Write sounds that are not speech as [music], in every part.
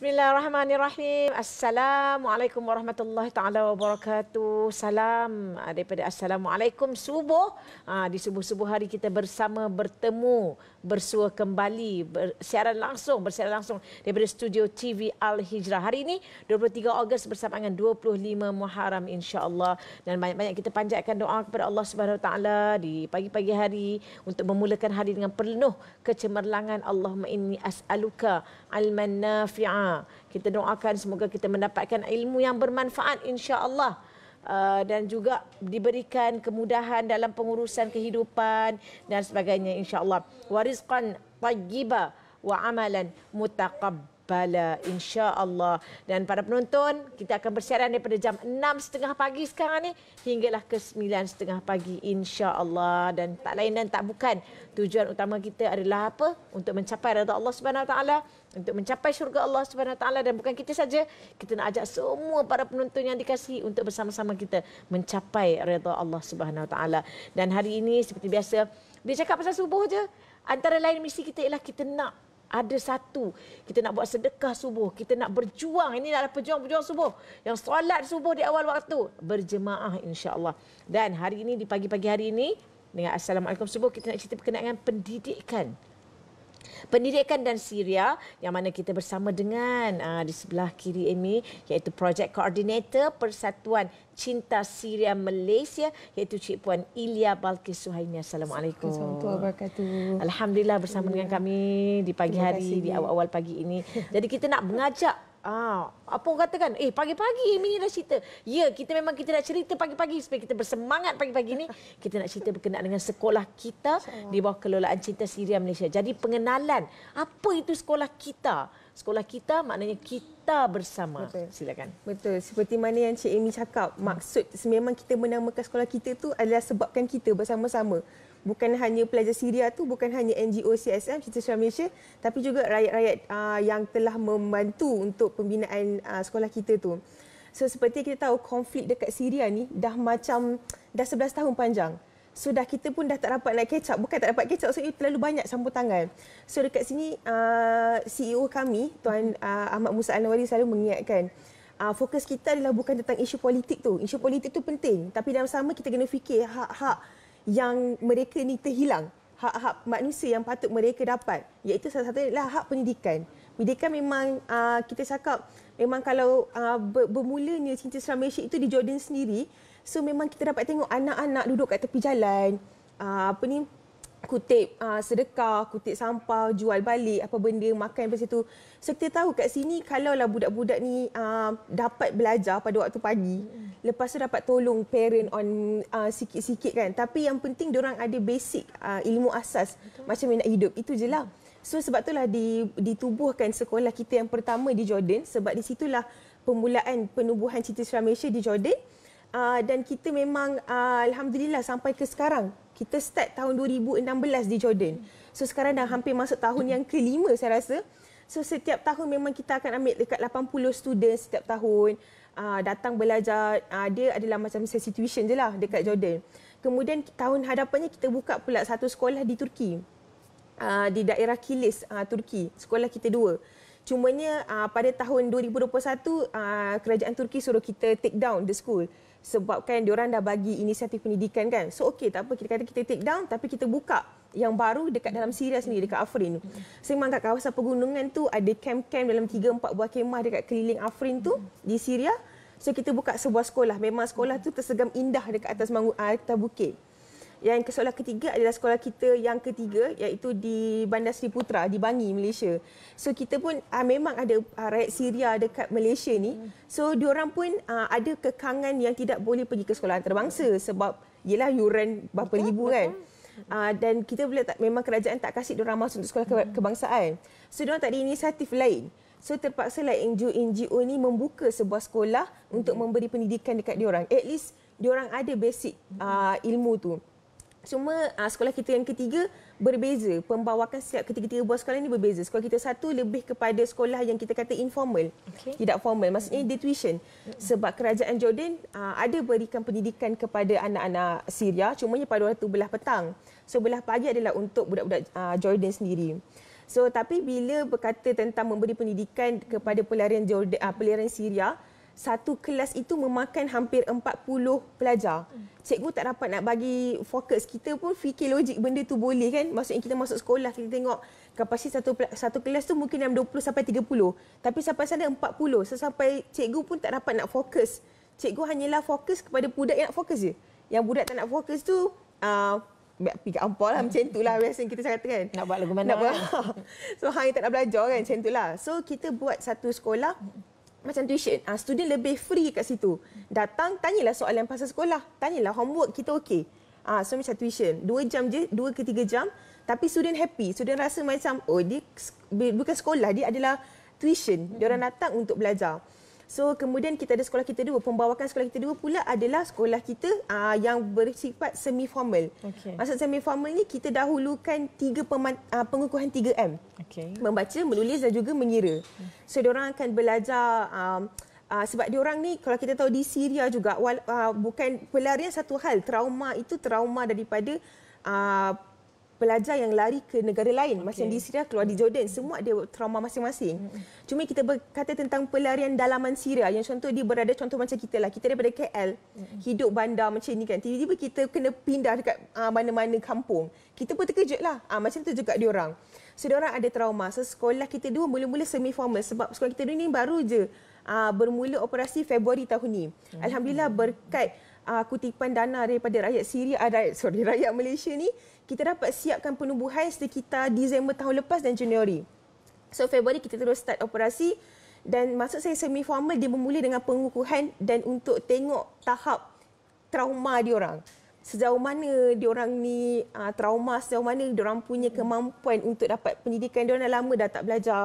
Bismillahirrahmanirrahim. Assalamualaikum warahmatullahi taala wabarakatuh. Salam ah, daripada Assalamualaikum Subuh. Ha, di subuh-subuh hari kita bersama bertemu bersua kembali bersiaran langsung bersiaran langsung daripada studio TV Al Hijrah hari ini 23 Ogos bersama dengan 25 Muharram insya-Allah dan banyak-banyak kita panjatkan doa kepada Allah Subhanahu taala di pagi-pagi hari untuk memulakan hari dengan penuh kecemerlangan Allahumma inni as'aluka al nafi'a kita doakan semoga kita mendapatkan ilmu yang bermanfaat insya-Allah. Uh, dan juga diberikan kemudahan dalam pengurusan kehidupan dan sebagainya insya-Allah. Warizqan tayyiba wa amalan mutaqabbal. Bala insya-Allah. Dan para penonton, kita akan bersiaran daripada jam 6.30 pagi sekarang ni hinggalah ke 9.30 pagi insya-Allah dan tak lain dan tak bukan tujuan utama kita adalah apa? Untuk mencapai redha Allah Subhanahu taala, untuk mencapai syurga Allah Subhanahu taala dan bukan kita saja, kita nak ajak semua para penonton yang dikasih untuk bersama-sama kita mencapai redha Allah Subhanahu taala. Dan hari ini seperti biasa, dia cakap pasal subuh je. Antara lain misi kita ialah kita nak ada satu. Kita nak buat sedekah subuh. Kita nak berjuang. Ini adalah pejuang-pejuang subuh. Yang solat subuh di awal waktu. Berjemaah insyaAllah. Dan hari ini, di pagi-pagi hari ini, dengan Assalamualaikum subuh, kita nak cerita berkenaan dengan Pendidikan. Pendidikan dan Syria yang mana kita bersama dengan uh, di sebelah kiri Amy iaitu Projek Koordinator Persatuan Cinta Syria Malaysia iaitu Cik Puan Ilya Balkis Suhaini. Assalamualaikum. Alhamdulillah bersama dengan kami di pagi hari, di awal-awal pagi ini. Jadi kita nak mengajak Ah, apa orang katakan? Eh, pagi-pagi Amy ni dah cerita. Ya, kita memang kita nak cerita pagi-pagi supaya kita bersemangat pagi-pagi ini [laughs] Kita nak cerita berkenaan dengan sekolah kita di bawah kelolaan Cinta Siria Malaysia. Jadi pengenalan, apa itu sekolah kita? Sekolah kita maknanya kita bersama. Betul. Silakan. Betul. Seperti mana yang Cik Amy cakap, hmm. maksud memang kita menamakan sekolah kita tu adalah sebabkan kita bersama-sama bukan hanya pelajar Syria tu bukan hanya NGO CSM Cinta Syam Malaysia tapi juga rakyat-rakyat ah, yang telah membantu untuk pembinaan ah, sekolah kita tu. So seperti kita tahu konflik dekat Syria ni dah macam dah 11 tahun panjang. So dah kita pun dah tak dapat nak kecap, Bukan tak dapat kecap sebab So terlalu banyak campur tangan. So dekat sini ah, CEO kami Tuan uh, Ahmad Musa Anwari selalu mengingatkan fokus kita adalah bukan tentang isu politik tu. Isu politik tu penting. Tapi dalam sama kita kena fikir hak-hak yang mereka ni terhilang hak-hak manusia yang patut mereka dapat iaitu salah satu adalah hak pendidikan. Pendidikan memang uh, kita cakap memang kalau uh, bermulanya cinta Islam Malaysia itu di Jordan sendiri so memang kita dapat tengok anak-anak duduk kat tepi jalan uh, apa ni kutip uh, sedekah, kutip sampah, jual balik apa benda makan apa situ. So kita tahu kat sini kalau lah budak-budak ni uh, dapat belajar pada waktu pagi, hmm. lepas tu dapat tolong parent on uh, sikit-sikit kan. Tapi yang penting orang ada basic uh, ilmu asas Betul. macam nak hidup. Itu je lah. So sebab itulah di, ditubuhkan sekolah kita yang pertama di Jordan sebab di situlah pemulaan penubuhan Citi Malaysia di Jordan. Uh, dan kita memang uh, alhamdulillah sampai ke sekarang kita start tahun 2016 di Jordan. So sekarang dah hampir masuk tahun yang kelima saya rasa. So setiap tahun memang kita akan ambil dekat 80 student setiap tahun. Uh, datang belajar, uh, dia adalah macam situation je lah dekat Jordan. Kemudian tahun hadapannya kita buka pula satu sekolah di Turki. Uh, di daerah Kilis, uh, Turki. Sekolah kita dua. Cumanya uh, pada tahun 2021, uh, kerajaan Turki suruh kita take down the school sebabkan diorang dah bagi inisiatif pendidikan kan. So okey tak apa kita kata kita take down tapi kita buka yang baru dekat dalam Syria sendiri dekat Afrin. Sememang kat kawasan pegunungan tu ada camp-camp dalam 3 4 buah kemah dekat keliling Afrin tu di Syria. So kita buka sebuah sekolah. Memang sekolah tu tersegam indah dekat atas mangu atas bukit. Yang sekolah ketiga adalah sekolah kita yang ketiga iaitu di Bandar Seri Putra di Bangi Malaysia. So kita pun uh, memang ada uh, rakyat Syria dekat Malaysia ni. So diorang pun uh, ada kekangan yang tidak boleh pergi ke sekolah antarabangsa sebab ialah yuran berapa betul, ribu kan. betul. kan. Uh, dan kita boleh tak memang kerajaan tak kasih diorang masuk untuk sekolah ke- hmm. kebangsaan. So diorang tak ada inisiatif lain. So terpaksa lah NGO NGO ni membuka sebuah sekolah untuk hmm. memberi pendidikan dekat diorang. At least diorang ada basic uh, ilmu tu. Cuma uh, sekolah kita yang ketiga berbeza. Pembawakan setiap ketiga-tiga buah sekolah ini berbeza. Sekolah kita satu lebih kepada sekolah yang kita kata informal. Okay. Tidak formal. Maksudnya mm-hmm. dia tuition. Mm-hmm. Sebab kerajaan Jordan uh, ada berikan pendidikan kepada anak-anak Syria. Cuma pada waktu belah petang. So belah pagi adalah untuk budak-budak uh, Jordan sendiri. So tapi bila berkata tentang memberi pendidikan kepada pelarian Jordan, uh, pelarian Syria, satu kelas itu memakan hampir 40 pelajar. Cikgu tak dapat nak bagi fokus kita pun fikir logik benda tu boleh kan. Maksudnya kita masuk sekolah kita tengok kapasiti satu satu kelas tu mungkin dalam 20 sampai 30. Tapi sampai sana 40. So sampai cikgu pun tak dapat nak fokus. Cikgu hanyalah fokus kepada budak yang nak fokus je. Yang budak tak nak fokus tu uh, pergi kat hampa lah macam itulah biasa kita cakap kan. Nak buat lagu mana. Nak buat. [laughs] so hang tak nak belajar kan macam itulah. So kita buat satu sekolah macam tuition, uh, student lebih free kat situ. Datang, tanyalah soalan pasal sekolah. Tanyalah homework, kita okey. Uh, so macam tuition, dua jam je, dua ke tiga jam. Tapi student happy, student rasa macam, oh dia bukan sekolah, dia adalah tuition. Dia orang datang untuk belajar. So kemudian kita ada sekolah kita dua. Pembawakan sekolah kita dua pula adalah sekolah kita uh, yang bersifat semi formal. Okay. Maksud semi formal ni kita dahulukan tiga peman, uh, pengukuhan 3M. Okay. Membaca, menulis dan juga mengira. So diorang akan belajar um, Uh, sebab diorang ni kalau kita tahu di Syria juga uh, bukan pelarian satu hal trauma itu trauma daripada uh, pelajar yang lari ke negara lain okay. macam di Syria keluar di Jordan semua ada trauma masing-masing. hmm Cuma kita berkata tentang pelarian dalaman Syria yang contoh dia berada contoh macam kita lah kita daripada KL hmm hidup bandar macam ni kan tiba-tiba kita kena pindah dekat uh, mana-mana kampung. Kita pun terkejut lah uh, macam tu juga diorang. So orang ada trauma. So sekolah kita dua mula-mula semi formal sebab sekolah kita dua ni baru je uh, bermula operasi Februari tahun ni. hmm Alhamdulillah berkat Uh, kutipan dana daripada rakyat Syria, uh, sorry, [laughs] rakyat Malaysia ni, kita dapat siapkan penubuhan sekitar Disember tahun lepas dan Januari. So Februari kita terus start operasi dan maksud saya semi formal dia bermula dengan pengukuhan dan untuk tengok tahap trauma dia orang. Sejauh mana dia orang ni uh, trauma, sejauh mana dia orang punya kemampuan untuk dapat pendidikan. Dia orang dah lama dah tak belajar.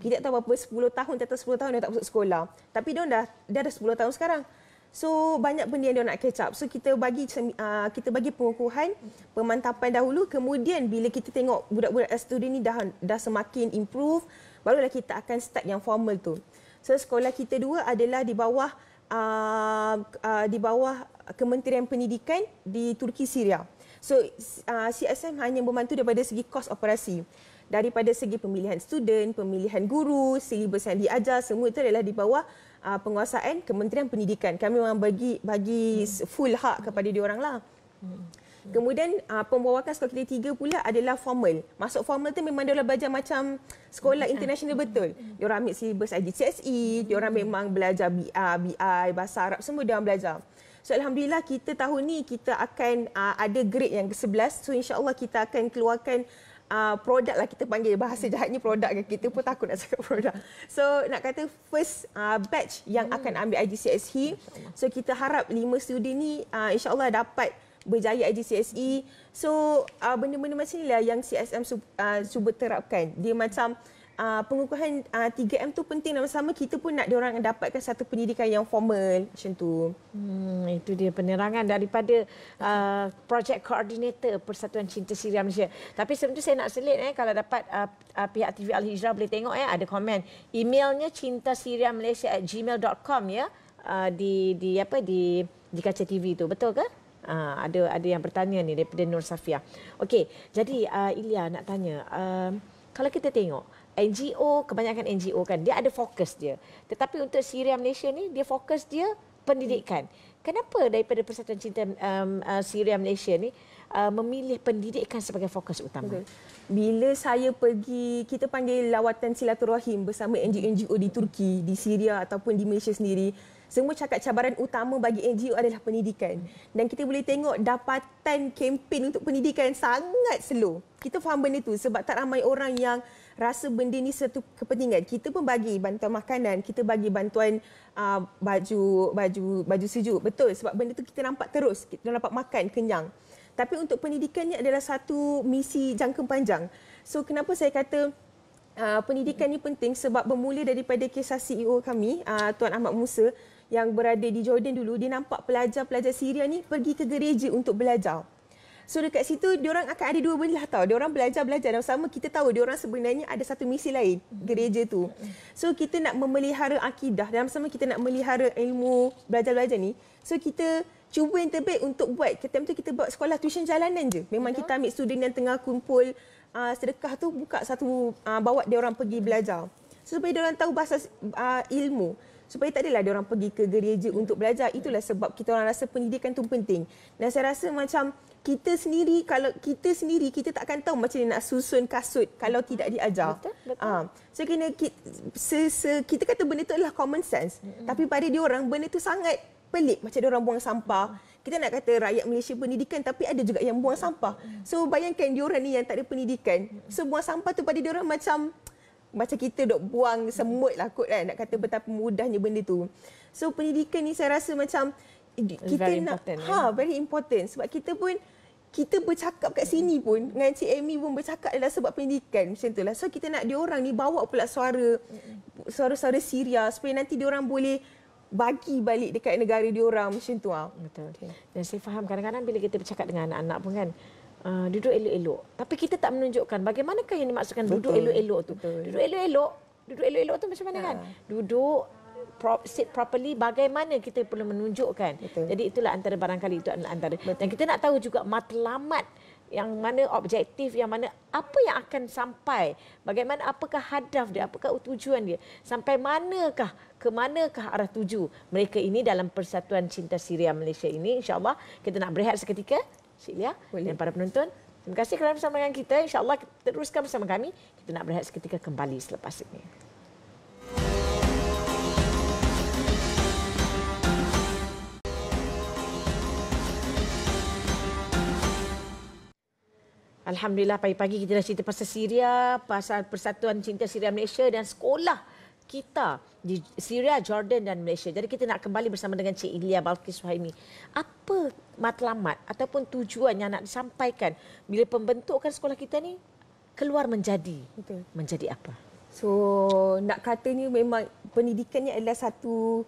Kita tak tahu apa 10 tahun, atau 10 tahun dia tak masuk sekolah. Tapi dia orang dah dah ada 10 tahun sekarang. So banyak benda yang dia nak catch up. So kita bagi uh, kita bagi pengukuhan pemantapan dahulu kemudian bila kita tengok budak-budak student ni dah dah semakin improve barulah kita akan start yang formal tu. So sekolah kita dua adalah di bawah uh, uh, di bawah Kementerian Pendidikan di Turki Syria. So uh, CSM hanya membantu daripada segi kos operasi. Daripada segi pemilihan student, pemilihan guru, silibus yang diajar semua itu adalah di bawah uh, penguasaan Kementerian Pendidikan. Kami memang bagi bagi hmm. full hak kepada dia lah. Hmm. Kemudian uh, pembawakan sekolah kita tiga pula adalah formal. Masuk formal tu memang dia orang belajar macam sekolah hmm. international hmm. betul. Hmm. Dia orang ambil syllabus IGCSE, dia orang memang belajar BI, BI, bahasa Arab semua dia orang belajar. So alhamdulillah kita tahun ni kita akan uh, ada grade yang ke-11. So insyaallah kita akan keluarkan uh, produk lah kita panggil bahasa jahatnya produk ke kita pun takut nak cakap produk so nak kata first uh, batch yang hmm. akan ambil IGCSE so kita harap lima studi ni uh, insyaallah dapat berjaya IGCSE so uh, benda-benda macam ni lah yang CSM uh, cuba terapkan dia macam hmm uh, pengukuhan uh, ah, 3M tu penting dan sama kita pun nak diorang dapatkan satu pendidikan yang formal macam tu. Hmm, itu dia penerangan daripada uh, ah, project Koordinator Persatuan Cinta Syria Malaysia. Tapi sebelum tu saya nak selit eh kalau dapat uh, uh, pihak TV Al Hijrah boleh tengok eh ada komen. Emailnya cinta siria malaysia at gmail.com ya. Uh, di di apa di di kaca TV tu betul ke? Uh, ada ada yang bertanya ni daripada Nur Safia. Okey, jadi uh, Ilya nak tanya, uh, kalau kita tengok NGO, kebanyakan NGO kan, dia ada fokus dia. Tetapi untuk Syria Malaysia ni, dia fokus dia pendidikan. Kenapa daripada Persatuan Cinta um, uh, Syria Malaysia ni, Uh, memilih pendidikan sebagai fokus utama. Okay. Bila saya pergi kita panggil lawatan silaturahim bersama NGO-NGO di Turki, di Syria ataupun di Malaysia sendiri, semua cakap cabaran utama bagi NGO adalah pendidikan. Dan kita boleh tengok dapatan kempen untuk pendidikan sangat slow. Kita faham benda tu sebab tak ramai orang yang rasa benda ni satu kepentingan. Kita pun bagi bantuan makanan, kita bagi bantuan uh, baju baju baju sejuk. Betul sebab benda tu kita nampak terus, kita nampak makan kenyang. Tapi untuk pendidikan ni adalah satu misi jangka panjang. So kenapa saya kata uh, pendidikan ni penting sebab bermula daripada kisah CEO kami uh, Tuan Ahmad Musa yang berada di Jordan dulu dia nampak pelajar-pelajar Syria ni pergi ke gereja untuk belajar. Hmm. So dekat situ orang akan ada dua belah tau. Orang belajar-belajar dan sama kita tahu orang sebenarnya ada satu misi lain gereja tu. So kita nak memelihara akidah dan sama kita nak memelihara ilmu belajar-belajar ni. So kita cuba yang terbaik untuk buat. Ketika tu kita buat sekolah tuition jalanan je. Memang ya. kita ambil student yang tengah kumpul uh, sedekah tu buka satu uh, bawa orang pergi belajar. So, supaya orang tahu bahasa uh, ilmu supaya tak adalah dia orang pergi ke gereja untuk belajar itulah sebab kita orang rasa pendidikan itu penting dan saya rasa macam kita sendiri kalau kita sendiri kita tak akan tahu macam mana nak susun kasut kalau tidak diajar ha ah, so kena kita, se, kita kata benda itu adalah common sense mm-hmm. tapi pada dia orang benda itu sangat pelik macam dia orang buang sampah kita nak kata rakyat Malaysia pendidikan tapi ada juga yang buang sampah. So bayangkan dia orang ni yang tak ada pendidikan. So buang sampah tu pada dia orang macam macam kita dok buang semut lah kot kan nak kata betapa mudahnya benda tu so pendidikan ni saya rasa macam eh, kita very nak ha very important sebab kita pun kita bercakap kat sini pun dengan Cik Amy pun bercakap adalah sebab pendidikan macam itulah. So kita nak dia orang ni bawa pula suara suara-suara Syria supaya nanti dia orang boleh bagi balik dekat negara diorang macam tu. Ah. Betul. Okay. Dan saya faham kadang-kadang bila kita bercakap dengan anak-anak pun kan Ah, duduk elok-elok. Tapi kita tak menunjukkan bagaimanakah yang dimaksudkan duduk Betul. elok-elok tu. Betul. Duduk elok-elok, duduk elok-elok tu macam mana ha. kan? Ah. Duduk prop, sit properly bagaimana kita perlu menunjukkan. Betul. Jadi itulah antara barangkali itu adalah antara. Betul. Dan kita nak tahu juga matlamat yang mana objektif yang mana apa yang akan sampai bagaimana apakah hadaf dia apakah tujuan dia sampai manakah ke manakah arah tuju mereka ini dalam persatuan cinta Syria Malaysia ini insyaallah kita nak berehat seketika Silia Boleh. dan para penonton. Terima kasih kerana bersama dengan kita. InsyaAllah teruskan bersama kami. Kita nak berehat seketika kembali selepas ini. Alhamdulillah pagi-pagi kita dah cerita pasal Syria, pasal Persatuan Cinta Syria Malaysia dan sekolah kita di Syria, Jordan dan Malaysia. Jadi kita nak kembali bersama dengan Cik Ilya Balkis Fahimi. Apa matlamat ataupun tujuan yang nak disampaikan bila pembentukan sekolah kita ni keluar menjadi Betul. menjadi apa? So nak katanya memang pendidikannya adalah satu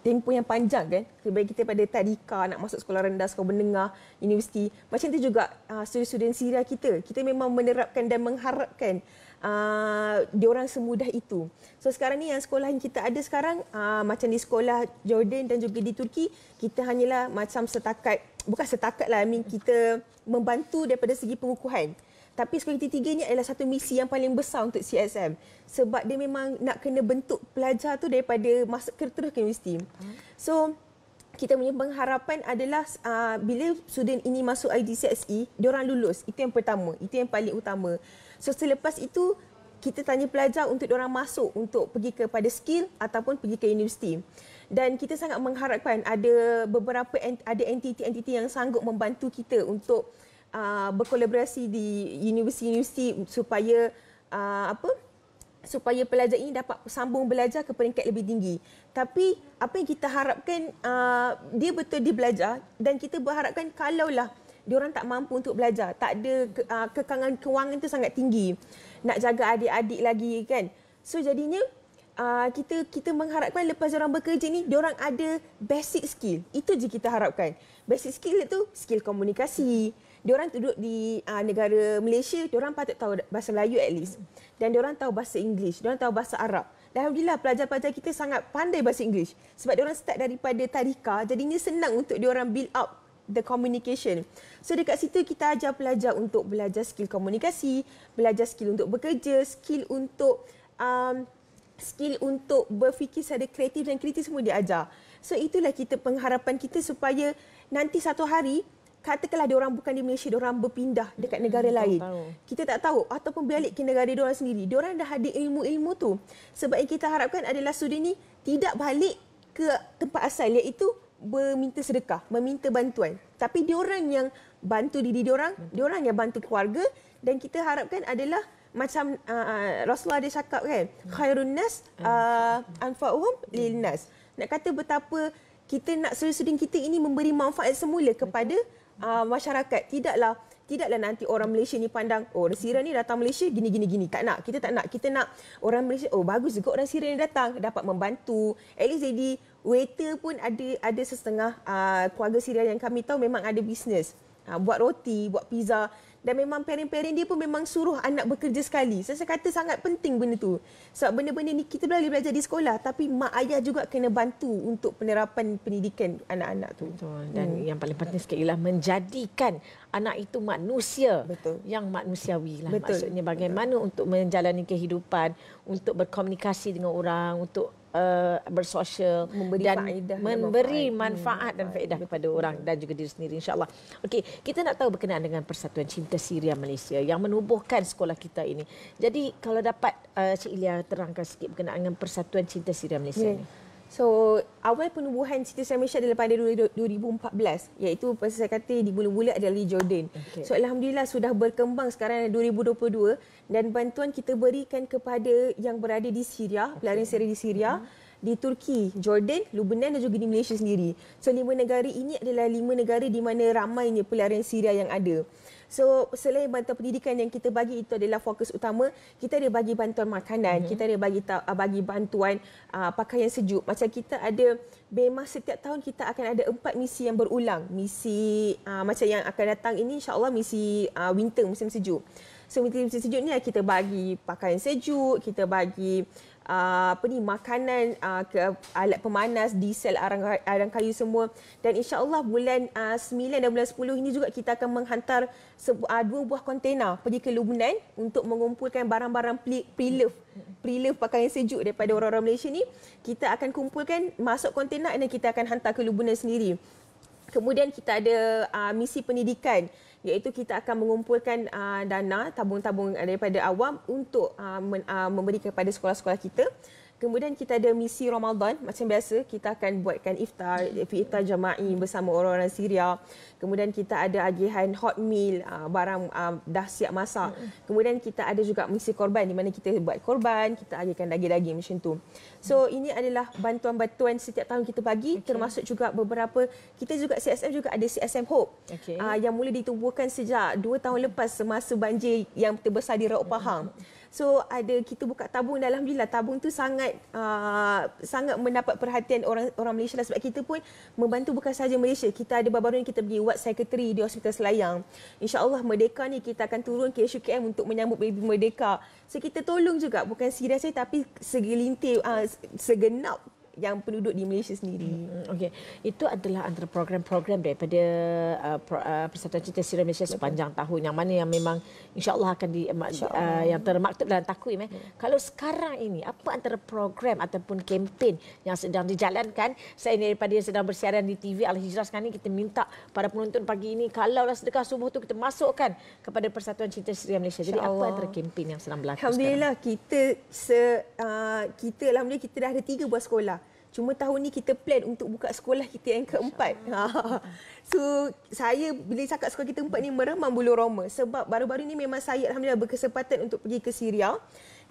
tempoh yang panjang kan sebab kita pada tadika nak masuk sekolah rendah sekolah menengah universiti macam tu juga uh, student-student Syria kita kita memang menerapkan dan mengharapkan uh, orang semudah itu. So sekarang ni yang sekolah yang kita ada sekarang uh, macam di sekolah Jordan dan juga di Turki kita hanyalah macam setakat bukan setakat lah, I mean kita membantu daripada segi pengukuhan. Tapi sekolah ketiga ni adalah satu misi yang paling besar untuk CSM. Sebab dia memang nak kena bentuk pelajar tu daripada masuk ke terus ke universiti. So kita punya pengharapan adalah uh, bila student ini masuk IDCSE, dia orang lulus. Itu yang pertama, itu yang paling utama. So selepas itu kita tanya pelajar untuk orang masuk untuk pergi kepada skill ataupun pergi ke universiti. Dan kita sangat mengharapkan ada beberapa ada entiti-entiti yang sanggup membantu kita untuk uh, berkolaborasi di universiti-universiti supaya uh, apa supaya pelajar ini dapat sambung belajar ke peringkat lebih tinggi. Tapi apa yang kita harapkan uh, dia betul dia belajar dan kita berharapkan kalaulah dia orang tak mampu untuk belajar, tak ada uh, kekangan kewangan itu sangat tinggi. Nak jaga adik-adik lagi kan. So jadinya uh, kita kita mengharapkan lepas orang bekerja ni dia orang ada basic skill. Itu je kita harapkan. Basic skill tu skill komunikasi. Dia orang duduk di uh, negara Malaysia, dia orang patut tahu bahasa Melayu at least. Dan dia orang tahu bahasa English, dia orang tahu bahasa Arab. Alhamdulillah pelajar-pelajar kita sangat pandai bahasa English. Sebab dia orang start daripada tarika, jadinya senang untuk dia orang build up the communication. So dekat situ kita ajar pelajar untuk belajar skill komunikasi, belajar skill untuk bekerja, skill untuk um, skill untuk berfikir secara kreatif dan kritis semua dia ajar. So itulah kita pengharapan kita supaya nanti satu hari katakanlah dia orang bukan di Malaysia dia orang berpindah dekat hmm, negara hmm, lain. Tahu. Kita tak tahu ataupun balik ke negara dia orang sendiri. Dia orang dah ada ilmu-ilmu tu. Sebab yang kita harapkan adalah sudi ni tidak balik ke tempat asal iaitu meminta sedekah, meminta bantuan. Tapi dia orang yang bantu diri dia orang, dia orang yang bantu keluarga dan kita harapkan adalah macam uh, Rasulullah dia cakap kan hmm. khairun nas uh, anfa'uhum lil nas nak kata betapa kita nak seri-seri kita ini memberi manfaat semula kepada uh, masyarakat tidaklah tidaklah nanti orang Malaysia ni pandang oh orang Syria ni datang Malaysia gini gini gini tak nak kita tak nak kita nak orang Malaysia oh bagus juga orang Syria ni datang dapat membantu at least jadi waiter pun ada ada sesetengah uh, keluarga Syria yang kami tahu memang ada bisnes uh, buat roti buat pizza dan memang parent-parent dia pun memang suruh anak bekerja sekali. So, saya kata sangat penting benda tu. Sebab benda-benda ni kita boleh belajar di sekolah tapi mak ayah juga kena bantu untuk penerapan pendidikan anak-anak tu. Betul. Dan hmm. yang paling penting sekali ialah menjadikan anak itu manusia Betul. yang manusiawi lah. Maksudnya bagaimana Betul. untuk menjalani kehidupan, untuk berkomunikasi dengan orang, untuk uh, bersosial memberi dan faedah memberi dan hmm, manfaat dan faedah kepada orang dan juga diri sendiri insyaallah. Okey, kita nak tahu berkenaan dengan Persatuan Cinta Syria Malaysia yang menubuhkan sekolah kita ini. Jadi kalau dapat uh, Cik Ilya terangkan sikit berkenaan dengan Persatuan Cinta Syria Malaysia yeah. ini. So awal penubuhan Siti Samisha adalah pada 2014 iaitu pasal saya kata di bulan-bulan adalah di Jordan. Okay. So alhamdulillah sudah berkembang sekarang 2022 dan bantuan kita berikan kepada yang berada di Syria, okay. pelarian seri di Syria, mm-hmm. di Turki, Jordan, Lebanon dan juga di Malaysia sendiri. So lima negara ini adalah lima negara di mana ramainya pelarian Syria yang ada. So selain bantuan pendidikan yang kita bagi itu adalah fokus utama, kita ada bagi bantuan makanan, mm-hmm. kita ada bagi ah, bagi bantuan uh, pakaian sejuk. Macam kita ada memang setiap tahun kita akan ada empat misi yang berulang. Misi uh, macam yang akan datang ini insya-Allah misi uh, winter musim sejuk. So musim sejuk ni kita bagi pakaian sejuk, kita bagi uh, apa ni makanan uh, ke alat pemanas diesel arang arang kayu semua dan insyaallah bulan uh, ah, 9 dan bulan 10 ini juga kita akan menghantar sebu- uh, dua buah kontena pergi ke Lubnan untuk mengumpulkan barang-barang pre-love pre-love pakaian sejuk daripada orang-orang Malaysia ni kita akan kumpulkan masuk kontena dan kita akan hantar ke Lubnan sendiri kemudian kita ada uh, misi pendidikan iaitu kita akan mengumpulkan uh, dana tabung-tabung daripada awam untuk uh, men, uh, ah, memberi kepada sekolah-sekolah kita. Kemudian kita ada misi Ramadan macam biasa kita akan buatkan iftar, iftar jama'i bersama orang-orang Syria. Kemudian kita ada agihan hot meal, ah, barang ah, dah siap masak. Hmm. Kemudian kita ada juga misi korban di mana kita buat korban, kita agihkan daging-daging macam tu. So ini adalah bantuan-bantuan setiap tahun kita bagi okay. termasuk juga beberapa kita juga CSM juga ada CSM Hope. Okay. Ah, yang mula ditubuhkan sejak dua tahun lepas semasa banjir yang terbesar di Rauh Pahang. Okay. Hmm. So ada kita buka tabung dalam bila tabung tu sangat uh, sangat mendapat perhatian orang orang Malaysia lah. sebab kita pun membantu bukan saja Malaysia. Kita ada baru-baru ni kita pergi buat secretary di Hospital Selayang. Insya-Allah Merdeka ni kita akan turun ke HUKM untuk menyambut baby Merdeka. So kita tolong juga bukan sirah saya tapi segelintir uh, segenap yang penduduk di Malaysia sendiri. Mm, mm, Okey. Itu adalah antara program-program daripada uh, pro, uh, Persatuan Cinta Siri Malaysia sepanjang tahun yang mana yang memang insya-Allah akan di insya uh, yang termaktub dalam takwim eh. Hmm. Kalau sekarang ini apa antara program ataupun kempen yang sedang dijalankan saya daripada yang sedang bersiaran di TV Al Hijrah sekarang ini kita minta para penonton pagi ini kalau sedekah subuh tu kita masukkan kepada Persatuan Cinta Siri Malaysia. Jadi apa antara kempen yang sedang berlaku Alhamdulillah, sekarang? Alhamdulillah kita se, uh, kita alhamdulillah kita dah ada tiga buah sekolah. Cuma tahun ni kita plan untuk buka sekolah kita yang keempat. Ha. So saya bila cakap sekolah kita keempat ni meremang bulu roma. Sebab baru-baru ni memang saya Alhamdulillah berkesempatan untuk pergi ke Syria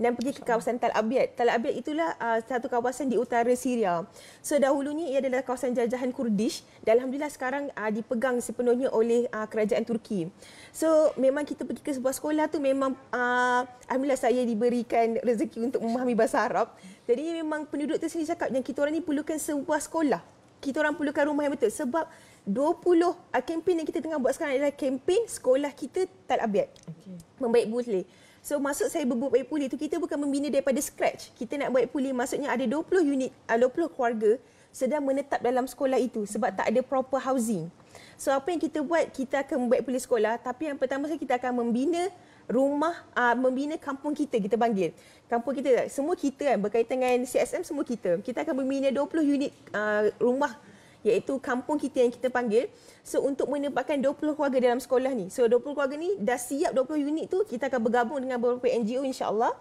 dan pergi ke kawasan Tal Abyad. Tal Abyad itulah uh, satu kawasan di utara Syria. So dahulunya ia adalah kawasan jajahan Kurdish dan alhamdulillah sekarang uh, dipegang sepenuhnya oleh uh, kerajaan Turki. So memang kita pergi ke sebuah sekolah tu memang uh, alhamdulillah saya diberikan rezeki untuk memahami bahasa Arab. Jadi memang penduduk tu sini cakap yang kita orang ni perlukan sebuah sekolah. Kita orang perlukan rumah yang betul sebab 20 uh, kempen yang kita tengah buat sekarang adalah kempen sekolah kita Tal Abyad. Okay. Membaik boleh. So maksud saya berbuat baik pulih tu kita bukan membina daripada scratch. Kita nak buat pulih maksudnya ada 20 unit, 20 ah, keluarga sedang menetap dalam sekolah itu sebab tak ada proper housing. So apa yang kita buat kita akan membuat pulih sekolah tapi yang pertama saya kita akan membina rumah uh, membina kampung kita kita panggil kampung kita semua kita kan berkaitan dengan CSM semua kita kita akan membina 20 unit uh, rumah iaitu kampung kita yang kita panggil so untuk menempatkan 20 keluarga dalam sekolah ni so 20 keluarga ni dah siap 20 unit tu kita akan bergabung dengan beberapa NGO insyaallah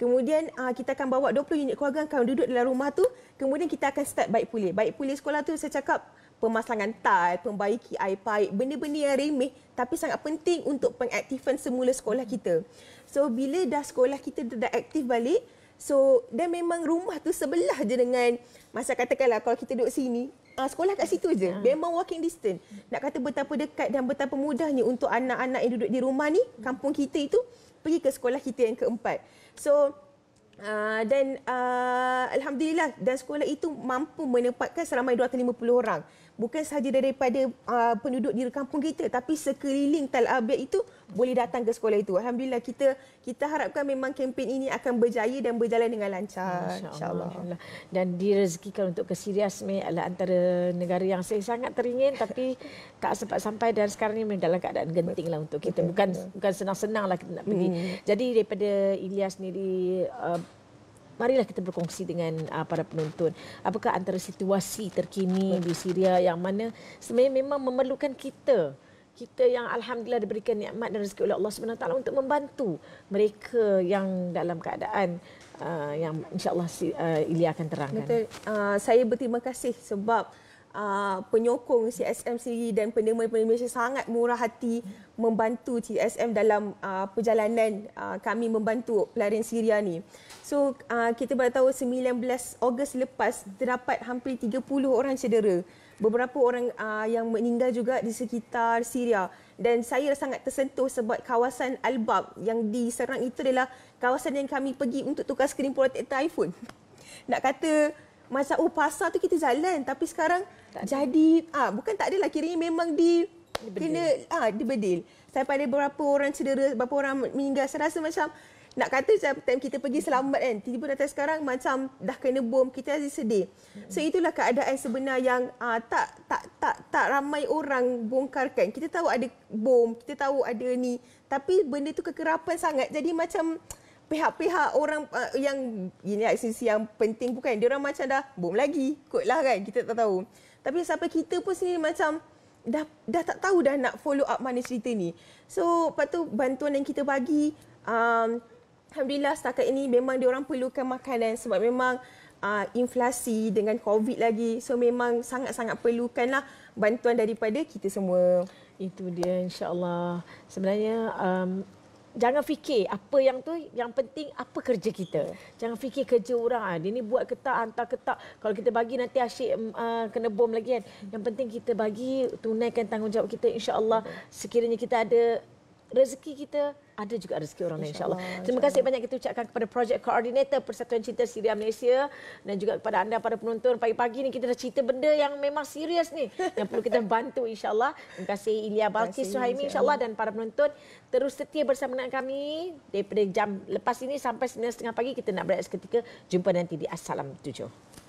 Kemudian ah, kita akan bawa 20 unit keluarga akan duduk dalam rumah tu. Kemudian kita akan start baik pulih. Baik pulih sekolah tu saya cakap pemasangan tal, pembaiki air paip, benda-benda yang remeh tapi sangat penting untuk pengaktifan semula sekolah kita. So bila dah sekolah kita dah aktif balik, so dan memang rumah tu sebelah je dengan masa katakanlah kalau kita duduk sini, uh, sekolah kat situ je. Yeah. Memang walking distance. Nak kata betapa dekat dan betapa mudahnya untuk anak-anak yang duduk di rumah ni, kampung kita itu pergi ke sekolah kita yang keempat. So ah, dan uh, uh, alhamdulillah dan sekolah itu mampu menempatkan seramai 250 orang bukan sahaja daripada uh, penduduk di kampung kita tapi sekeliling Tal Abyad itu boleh datang ke sekolah itu. Alhamdulillah kita kita harapkan memang kempen ini akan berjaya dan berjalan dengan lancar. Insya-Allah. Insya dan direzekikan untuk ke Syria adalah antara negara yang saya sangat teringin tapi [laughs] tak sempat sampai dan sekarang ini dalam keadaan gentinglah untuk kita. Bukan bukan senang-senanglah kita nak pergi. Hmm. Jadi daripada Ilyas sendiri uh, marilah kita berkongsi dengan uh, para penonton apakah antara situasi terkini di Syria yang mana sebenarnya memang memerlukan kita kita yang alhamdulillah diberikan nikmat dan rezeki oleh Allah swt untuk membantu mereka yang dalam keadaan uh, yang insyaallah uh, ah, Ilya akan terangkan. Betul. Uh, saya berterima kasih sebab Uh, penyokong CSM sendiri dan penerima-penerima Malaysia sangat murah hati membantu CSM dalam uh, perjalanan uh, kami membantu pelarian Syria ni. So uh, kita beritahu 19 Ogos lepas terdapat hampir 30 orang cedera. Beberapa orang yang meninggal juga di sekitar Syria dan saya sangat tersentuh sebab kawasan Al-Bab yang diserang itu adalah kawasan yang kami pergi untuk tukar skrin protector iPhone. [laughs] Nak kata masa oh pasar tu kita jalan tapi sekarang tak jadi ah bukan tak lah kiranya memang di kena ah ha, dibedil Saya pada berapa orang cedera berapa orang meninggal saya rasa macam nak kata macam time kita pergi selamat kan tiba-tiba datang sekarang macam dah kena bom kita jadi sedih so hmm. itulah keadaan sebenar yang uh, tak tak tak tak ramai orang bongkarkan kita tahu ada bom kita tahu ada ni tapi benda tu kekerapan sangat jadi macam pihak-pihak orang ah, yang ini aksi lah yang penting bukan dia orang macam dah bom lagi kotlah kan kita tak tahu tapi sampai kita pun sini macam dah dah tak tahu dah nak follow up mana cerita ni. So, lepas tu bantuan yang kita bagi um, Alhamdulillah setakat ini memang diorang perlukan makanan sebab memang uh, inflasi dengan COVID lagi. So memang sangat-sangat perlukanlah bantuan daripada kita semua. Itu dia insyaAllah. Sebenarnya um, Jangan fikir apa yang tu, yang penting apa kerja kita. Jangan fikir kerja orang. Ah, dia ni buat ketak, hantar ketak. Kalau kita bagi nanti asyik uh, kena bom lagi kan. Yang penting kita bagi, tunaikan tanggungjawab kita. InsyaAllah sekiranya kita ada rezeki kita ada juga rezeki orang lain insyaallah. Insya Terima kasih banyak kita ucapkan kepada project Koordinator Persatuan Cinta Syria Malaysia dan juga kepada anda para penonton pagi-pagi ni kita dah cerita benda yang memang serius ni yang perlu kita bantu insyaallah. Terima kasih Ilya Balkis Suhaimi insyaallah dan para penonton terus setia bersama dengan kami daripada jam lepas ini sampai 9.30 pagi kita nak break seketika. Jumpa nanti di Assalam 7.